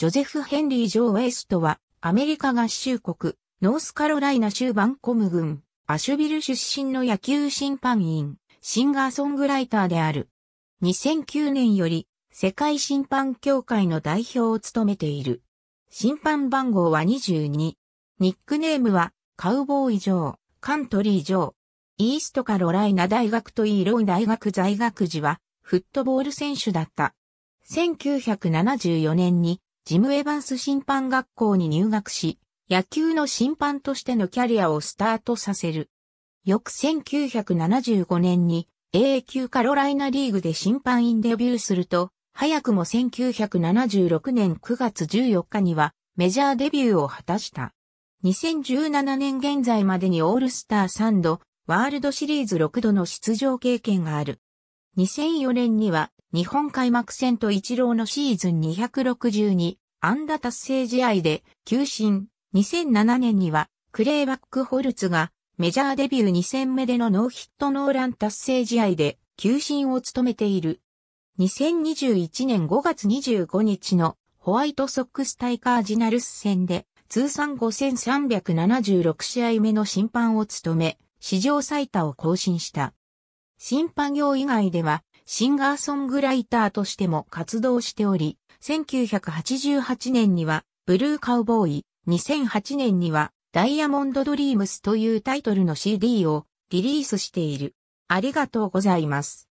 ジョゼフ・ヘンリー・ジョー・ウェイストは、アメリカ合衆国、ノースカロライナ州バンコム郡、アシュビル出身の野球審判員、シンガーソングライターである。2009年より、世界審判協会の代表を務めている。審判番号は22。ニックネームは、カウボーイ・ジョー、カントリー・ジョー。イーストカロライナ大学とイーロイ大学在学時は、フットボール選手だった。1974年に、ジム・エヴァンス審判学校に入学し、野球の審判としてのキャリアをスタートさせる。翌1975年に A 級カロライナリーグで審判員デビューすると、早くも1976年9月14日にはメジャーデビューを果たした。2017年現在までにオールスター3度、ワールドシリーズ6度の出場経験がある。2004年には日本開幕戦と一郎のシーズン262安打達成試合で急進。2007年にはクレイバックホルツがメジャーデビュー2戦目でのノーヒットノーラン達成試合で急進を務めている。2021年5月25日のホワイトソックス対カージナルス戦で通算5376試合目の審判を務め、史上最多を更新した。審判業以外では、シンガーソングライターとしても活動しており、1988年には、ブルーカウボーイ、2008年には、ダイヤモンドドリームスというタイトルの CD をリリースしている。ありがとうございます。